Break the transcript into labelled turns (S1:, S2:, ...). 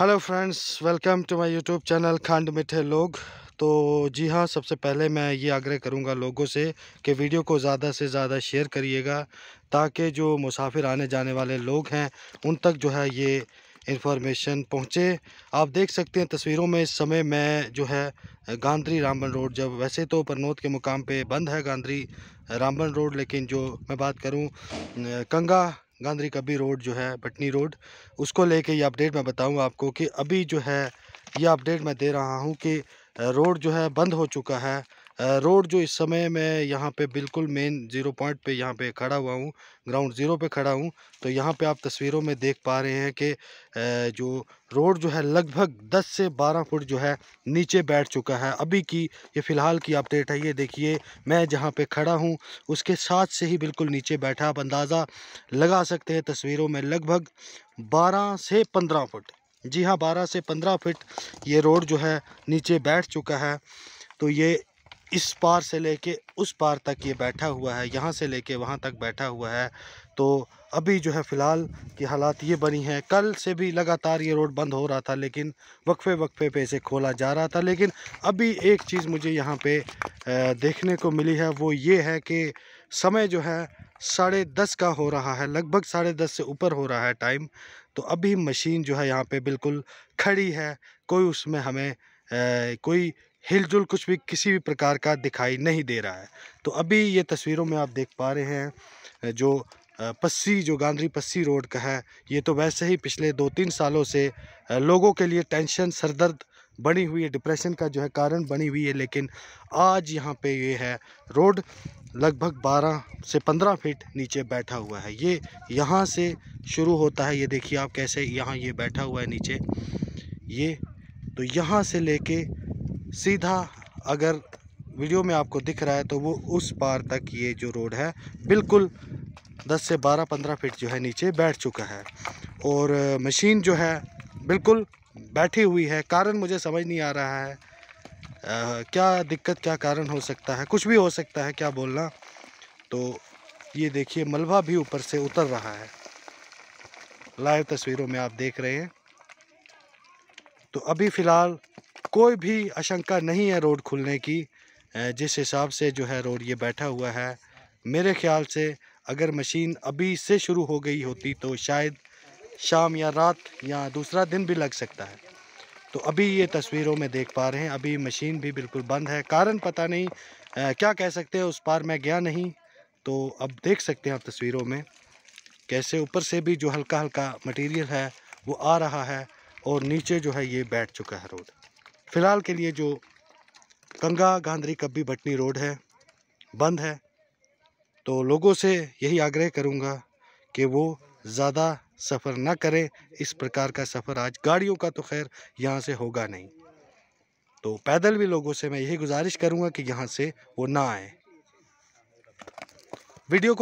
S1: hello friends welcome to my YouTube channel खंड मिठे लोग तो जी हाँ सबसे पहले मैं ये आग्रह करूँगा लोगों से कि वीडियो को ज़्यादा से ज़्यादा शेयर करिएगा ताकि जो मुसाफिर आने जाने वाले लोग हैं उन तक जो है ये इन्फॉर्मेशन पहुँचे आप देख सकते हैं तस्वीरों में इस समय मैं जो है गांधी रामबन रोड जब वैसे तो परनोद के मुकाम पर बंद है गांधरी रामबन रोड लेकिन जो मैं बात करूँ कंगा गांधरी कबी रोड जो है भटनी रोड उसको लेके ये अपडेट मैं बताऊँगा आपको कि अभी जो है ये अपडेट मैं दे रहा हूँ कि रोड जो है बंद हो चुका है रोड जो इस समय मैं यहाँ पे बिल्कुल मेन ज़ीरो पॉइंट पे यहाँ पे खड़ा हुआ हूँ ग्राउंड ज़ीरो पे खड़ा हूँ तो यहाँ पे आप तस्वीरों में देख पा रहे हैं कि जो रोड जो है लगभग 10 से 12 फुट जो है नीचे बैठ चुका है अभी की ये फ़िलहाल की अपडेट है ये देखिए मैं जहाँ पे खड़ा हूँ उसके साथ से ही बिल्कुल नीचे बैठा आप अंदाज़ा लगा सकते हैं तस्वीरों में लगभग बारह से पंद्रह फुट जी हाँ बारह से पंद्रह फिट ये रोड जो है नीचे बैठ चुका है तो ये इस पार से लेके उस पार तक ये बैठा हुआ है यहाँ से लेके वहाँ तक बैठा हुआ है तो अभी जो है फ़िलहाल की हालात ये बनी हैं कल से भी लगातार ये रोड बंद हो रहा था लेकिन वक्फे वक्फे पे इसे खोला जा रहा था लेकिन अभी एक चीज़ मुझे यहाँ पे देखने को मिली है वो ये है कि समय जो है साढ़े दस का हो रहा है लगभग साढ़े दस से ऊपर हो रहा है टाइम तो अभी मशीन जो है यहाँ पे बिल्कुल खड़ी है कोई उसमें हमें ए, कोई हिलजुल कुछ भी किसी भी प्रकार का दिखाई नहीं दे रहा है तो अभी ये तस्वीरों में आप देख पा रहे हैं जो पस्सी जो गांधी पस्सी रोड का है ये तो वैसे ही पिछले दो तीन सालों से लोगों के लिए टेंशन सरदर्द बनी हुई है डिप्रेशन का जो है कारण बनी हुई है लेकिन आज यहाँ पे ये है रोड लगभग 12 से 15 फीट नीचे बैठा हुआ है ये यहाँ से शुरू होता है ये देखिए आप कैसे यहाँ ये बैठा हुआ है नीचे ये तो यहाँ से लेके सीधा अगर वीडियो में आपको दिख रहा है तो वो उस पार तक ये जो रोड है बिल्कुल 10 से 12-15 फीट जो है नीचे बैठ चुका है और मशीन जो है बिल्कुल बैठी हुई है कारण मुझे समझ नहीं आ रहा है आ, क्या दिक्कत क्या कारण हो सकता है कुछ भी हो सकता है क्या बोलना तो ये देखिए मलबा भी ऊपर से उतर रहा है लाइव तस्वीरों में आप देख रहे हैं तो अभी फ़िलहाल कोई भी आशंका नहीं है रोड खुलने की जिस हिसाब से जो है रोड ये बैठा हुआ है मेरे ख्याल से अगर मशीन अभी से शुरू हो गई होती तो शायद शाम या रात या दूसरा दिन भी लग सकता है तो अभी ये तस्वीरों में देख पा रहे हैं अभी मशीन भी बिल्कुल बंद है कारण पता नहीं आ, क्या कह सकते हैं उस पार मैं गया नहीं तो अब देख सकते हैं आप तस्वीरों में कैसे ऊपर से भी जो हल्का हल्का मटेरियल है वो आ रहा है और नीचे जो है ये बैठ चुका है रोड फ़िलहाल के लिए जो गंगा गांधरी कब्बी बटनी रोड है बंद है तो लोगों से यही आग्रह करूंगा कि वो ज़्यादा सफ़र ना करें इस प्रकार का सफ़र आज गाड़ियों का तो खैर यहाँ से होगा नहीं तो पैदल भी लोगों से मैं यही गुजारिश करूंगा कि यहाँ से वो ना आए वीडियो को